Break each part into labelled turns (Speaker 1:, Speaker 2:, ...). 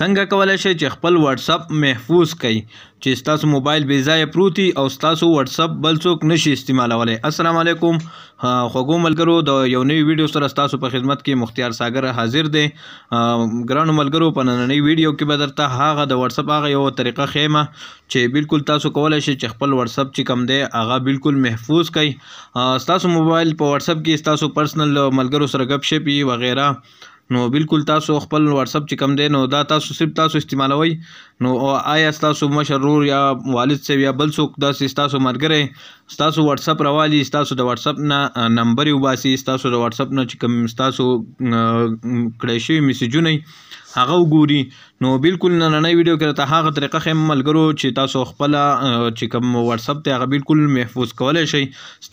Speaker 1: څنګه کولای شئ چې خپل واتس اپ محفوظ کړئ چې تاسو موبایل بې ځای پروتي او تاسو واتس اپ بل څوک نشي استعمالولای السلام علیکم خوګو ملګرو د یو نوی ویډیو سره تاسو په خدمت کې مختیار ساگر حاضر دی ګرانو ملګرو په نننۍ ویډیو کې به درته هغه د واتس اپ هغه یو طریقه خیمه چې بالکل تاسو کولای شئ چې خپل واتس اپ چې کم دی هغه بالکل محفوظ کړئ تاسو موبایل په واتس اپ کې تاسو پرسنل ملګرو سره غپ شپ وغیرہ نو بالکل تاسو خپل واتساپ چې کم دی نو دا تاسو صرف تاسو استعمالوي نو آیا تاسو مشرور یا والد سه یا بل څوک داسې تاسو مرګره تاسو واتساپ راوالي تاسو د واتساپ نه نمبر یو باسي تاسو د واتساپ نه چې کم تاسو کړی شوی میسجونه هغه وګوري نو بالکل نننې ویډیو کې ته هغه طریقه خیم ملګرو چې تاسو خپل چې کوم واتس اپ ته هغه بالکل محفوظ کولای شي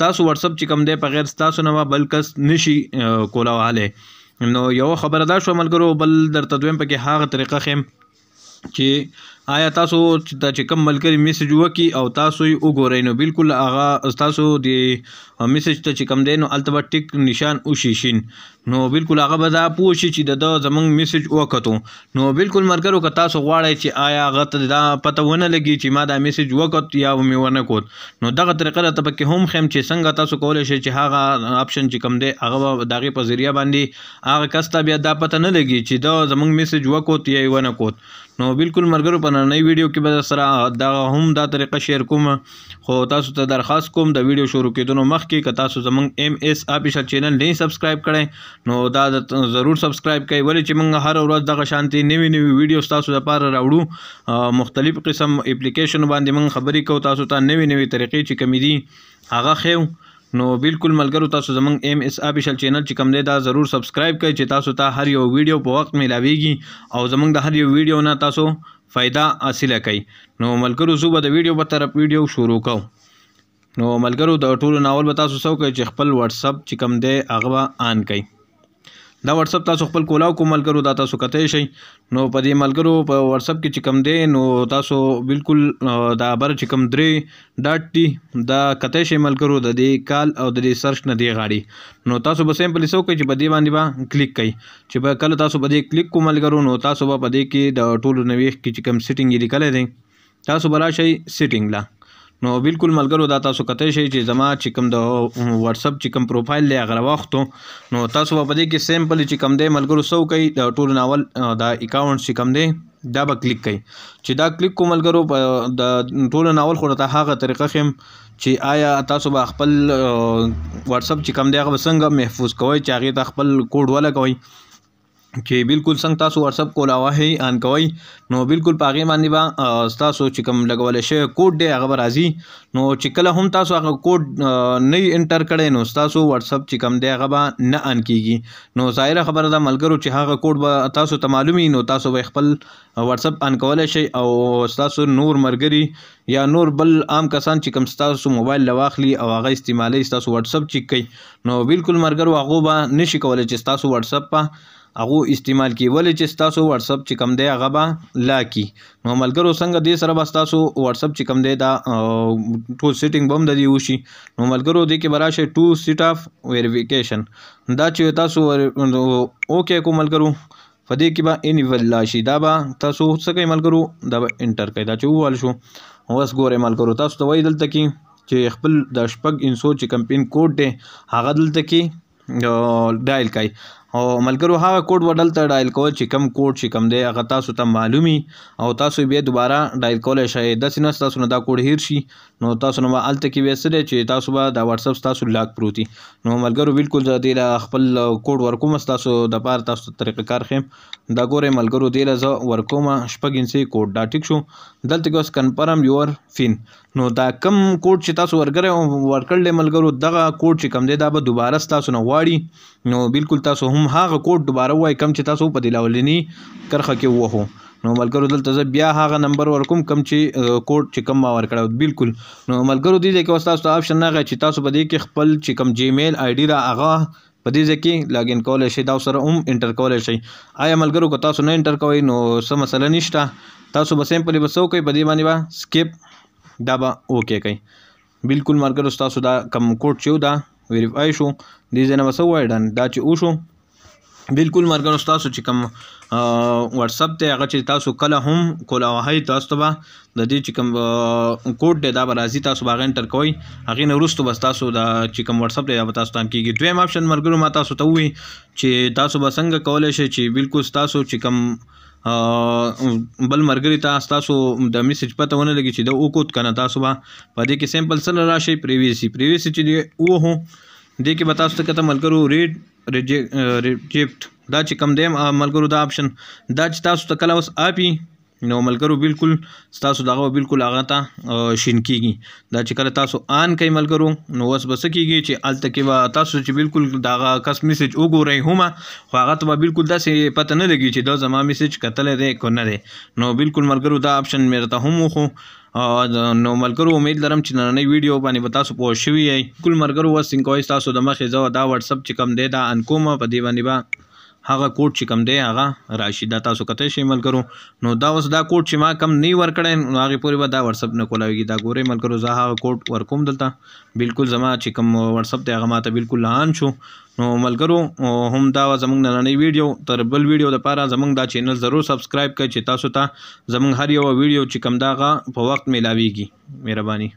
Speaker 1: تاسو واتس اپ چې کوم دی په غیر تاسو نه بلکې نشي کولاواله نو یو خبره دا شو ملګرو بل درته دویم پکې هغه طریقه خیم چې آیا تاسو چې کوم ملګری میسج وکي او تاسو یې وګورئ نو بالکل هغه تاسو دی میسج ته چې کوم دی نو البته ټیک نشان وشي شین نو بالکل هغه به دا پوښي چې د زمنګ میسج وکړو نو بالکل مرګرو که تاسو غواړئ چې آیا غته دا پته ونه لګي چې ما دا میسج وکړ یا مې ونه کړ نو دغه طریقه ته پکې هم خیم چې څنګه تاسو کولای شئ چې هغه آپشن چې کوم دی هغه دغه په ذریعہ باندې هغه کس ته بیا دا پته نه لګي چې دا زمنګ میسج وکړ یا ونه کړ نو بالکل مرګرو په نننۍ ویډیو کې به سره دا هم دا طریقه شیر کوم خو تاسو ته درخواست کوم د ویډیو شروع کېدو مخکې که تاسو زمونږ ایم ایس افیشل چینل نه سبسکرایب کړئ نو دا ضرور سبسکرایب کړئ ولې چې موږ هر ورځ دغه شانتي نوي نوي ویډیو تاسو لپاره راوړو مختلف قسم اپلیکیشن باندې موږ خبرې کوو تاسو ته نوي نوي طریقې چې کمی دي هغه خېو نو بالکل ملګرو تاسو زمنګ ایم ایس افیشل چینل چې کوم دی دا ضرور سبسکرایب کړئ چې تاسو ته هر یو ویډیو په وخت ملاويږي او زمنګ د هر یو ویډیو نه تاسو فایده حاصله کړئ نو ملګرو زه به د ویډیو په طرف ویډیو شروع کوم نو ملګرو د ټولو ناول به تاسو څوک چې خپل واتس اپ چې کم دی هغه آن کړئ دا واتس اپ تاسو خپل کولاو کوم ملګرو دا تاسو کته شي نو په دې ملګرو په واتس اپ کې چې کم دی نو تاسو بالکل دا بر چې کم درې ډاټ ټي دا کته شي ملګرو د دې کال او د دې سرچ نه دی غاړي نو تاسو به سیمپلی سو کوي چې په دې باندې با کلیک کړئ چې به کله تاسو په دې کلیک کوم ملګرو نو تاسو به په دې کې د ټولو نوې کې چې کم سیټینګ یې لیکلې دي تاسو براشي سیټینګ لا نو بالکل ملګرو دا تاسو کته شي چې زما چې کوم د واتس اپ چې کوم پروفایل دی هغه واختو نو تاسو په دې کې سیمپل چې کوم دی ملګرو سو کوي د ټول ناول دا 51 چې کوم دی دا به کلیک کوي چې دا کلیک کوم ملګرو د ټول ناول خو ته هغه طریقه خیم چې آیا تاسو به خپل واتس اپ چې کوم دی هغه څنګه محفوظ کوی چې هغه خپل کوډ ولا کوي چې بالکل څنګه تاسو WhatsApp کول او هي ان کوي نو بالکل پاغه باندې با تاسو چې کوم لګول شي کوډ دی هغه راځي نو چې کله هم تاسو هغه کوډ نه انټر کړئ نو تاسو WhatsApp چې کوم دی هغه نه ان کیږي نو ظاهره خبره ده ملګرو چې هغه کوډ به تاسو ته معلومي نو تاسو به خپل WhatsApp ان کول شي او تاسو نور مرګري یا نور بل عام کسان چې کوم تاسو موبایل لواخلي او هغه استعمالي تاسو WhatsApp چیک کوي نو بالکل مرګرو هغه به نشي کولای چې تاسو WhatsApp په هغه استعمال کی ولې چې تاسو واتس اپ چې کم دی هغه به لا کی نو ملګرو څنګه دې سره بس تاسو واتس اپ چې کم دی دا ټول سیټینګ بم د دې وشي نو ملګرو دې کې براشه ټو سیټ اف ویریفیکیشن دا چې تاسو اوکې کو ملګرو فدې کې به ان ویلا شي دا به تاسو څه کوي ملګرو دا به انټر کوي دا چې ووال شو اوس ګوره ملګرو تاسو ته وایي دلته کې چې خپل د شپږ انسو چې کمپین کوډ دی هغه دلته کې ډایل کای او ملګرو هغه کوډ وډل ته ډایل کول چې کم کوډ چې کم دی هغه تاسو ته معلومي او تاسو بیا دوباره ډایل کولای شئ د سینس تاسو نه دا کوډ هیر شي نو تاسو نو الته کې وسره چې تاسو به د واتس اپ تاسو لاک پروتي نو ملګرو بالکل زه لا خپل کوډ ورکوم تاسو د پاره تاسو طریقې کار خیم دا ګورې ملګرو دی لا زه ورکوم شپږینسې کوډ دا ټیک شو دلته اوس کنفرم یور فین نو دا کم کوډ چې تاسو ورګره ورکړل ملګرو دغه کوډ چې کم دی دا به دوباره تاسو نه واړی نو بالکل تاسو هم هغه کوډ دوباره وای کم چې تاسو په دلاولنی کرخه کې وو نو ملګرو دلته زه بیا هغه نمبر ورکوم کم چې کوډ چې کم ما ورکړو بالکل نو ملګرو دې کې تاسو ته آپشن نه غي چې تاسو په دې کې خپل چې کم جیمیل آی ډی را هغه په دې ځکه کې لاګین کولای شئ دا سره هم انټر کولای شئ آیا ملګرو کو تاسو نه انټر کوئ نو څه مسله نشته تاسو به سیمپلی بسو کوئ په دې باندې با سکپ دا به اوکې کوئ بالکل ملګرو تاسو دا کم کوډ چې دا ویریفای شو دې ځنه وسو وای ډن دا چې او شو بالکل مرګرو تاسو چې کوم واتس اپ ته هغه چې تاسو کله هم کولا وهي تاسو ته د دې چې کوم کوډ دی دا به راځي تاسو باغ انټر کوئ هغه نه وروسته بس تاسو دا چې کوم واتس اپ دی دا تاسو ته کیږي دویم آپشن مرګرو ما تاسو ته وی چې تاسو به څنګه کولای شئ چې بالکل تاسو چې کوم بل مرګري تاسو تاسو د میسج پته ونه لګی چې دا وکوت کنه تاسو به په دې کې سیمپل سره راشي پریویسی پریویسی چې دی و هو دې کې به تاسو ته کته مرګرو ریډ ریجیکټ دا چې کم دیم ملګرو دا آپشن دا چې تاسو ته کله اوس آپی نو ملګرو بالکل تاسو دغه بالکل هغه ته شین کیږي دا چې کله تاسو آن کوي ملګرو نو اوس بس کیږي چې الته کې تاسو چې بالکل دغه کس میسج وګورئ هم خو هغه ته بالکل داسې پته نه لګي چې دا زما میسج کتل دی که نه دی نو بالکل ملګرو دا آپشن میرته هم خو نو ملګرو امید لرم چې نننۍ ویډیو باندې به تاسو پوه شوي یئ ګل ملګرو وسینګ کوئ تاسو د مخې زه دا واتساپ چې کوم دی دا انکومه په دې باندې به هغه کوډ چې کم دی هغه راشي دا تاسو کته شي ملګرو نو دا اوس دا کوډ چې ما کم نی ورکړی نو هغه پورې به دا واتس اپ نه کولاویږي دا ګوره ملګرو زه هغه کوډ ورکوم دلته بالکل زما چې کم واتس اپ دی هغه ماته بالکل لان شو نو ملګرو هم دا زمونږ نننی ویډیو تر بل ویډیو لپاره زمونږ دا چینل ضرور سبسکرایب کړئ چې تاسو ته تا زمونږ هر یو ویډیو چې کم داغه په وخت ملاویږي مهرباني